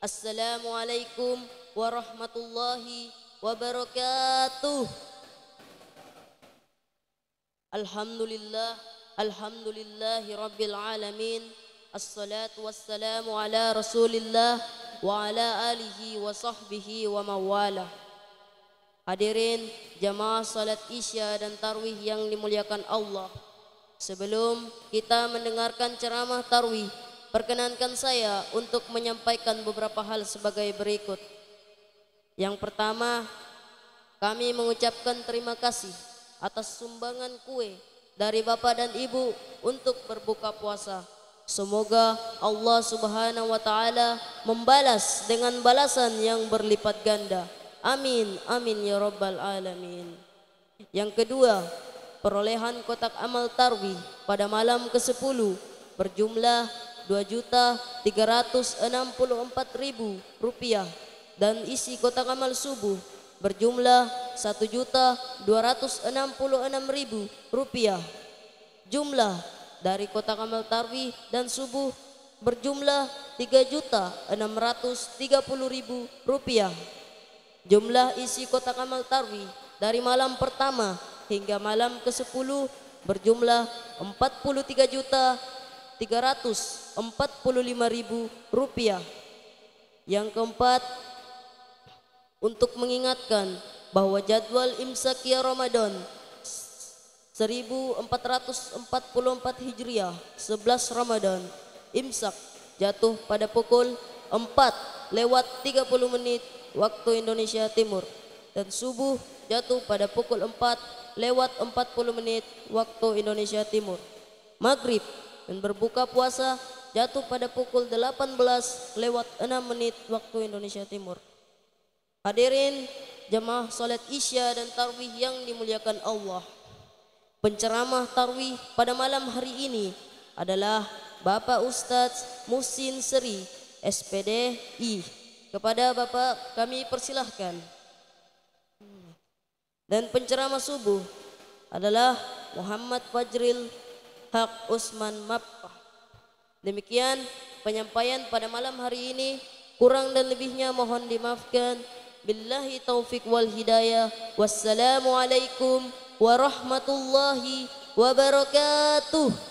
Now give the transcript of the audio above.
Assalamualaikum warahmatullahi wabarakatuh. Alhamdulillah, alhamdulillahi rabbil alamin. Assalatu wassalamu ala Rasulillah wa ala alihi wa sahbihi wa mawala. Hadirin jamaah salat Isya dan tarwih yang dimuliakan Allah. Sebelum kita mendengarkan ceramah tarwih, perkenankan saya untuk menyampaikan beberapa hal sebagai berikut. Yang pertama, kami mengucapkan terima kasih atas sumbangan kue dari Bapak dan Ibu untuk berbuka puasa. Semoga Allah Subhanahu wa taala membalas dengan balasan yang berlipat ganda. Amin, amin ya rabbal alamin. Yang kedua, perolehan kotak amal tarwih pada malam ke-10 berjumlah dua juta rupiah dan isi kotak amal subuh berjumlah satu juta rupiah jumlah dari kotak amal tarwi dan subuh berjumlah tiga juta rupiah jumlah isi kotak amal tarwi dari malam pertama hingga malam ke sepuluh berjumlah empat juta 345.000 rupiah. Yang keempat, untuk mengingatkan bahwa jadwal imsakia Ramadan 1444 Hijriah 11 Ramadan imsak jatuh pada pukul 4 lewat 30 menit waktu Indonesia Timur dan subuh jatuh pada pukul 4 lewat 40 menit waktu Indonesia Timur. Maghrib dan berbuka puasa jatuh pada pukul 18 lewat 6 menit waktu Indonesia Timur. Hadirin jemaah salat Isya dan Tarwih yang dimuliakan Allah. Penceramah Tarwih pada malam hari ini adalah Bapak Ustadz Musin Seri, SPDI. Kepada Bapak kami persilahkan. Dan penceramah subuh adalah Muhammad Fajril Hak Usman Mappah. Demikian penyampaian pada malam hari ini. Kurang dan lebihnya mohon dimaafkan. Billahi taufik wal hidayah. Wassalamualaikum warahmatullahi wabarakatuh.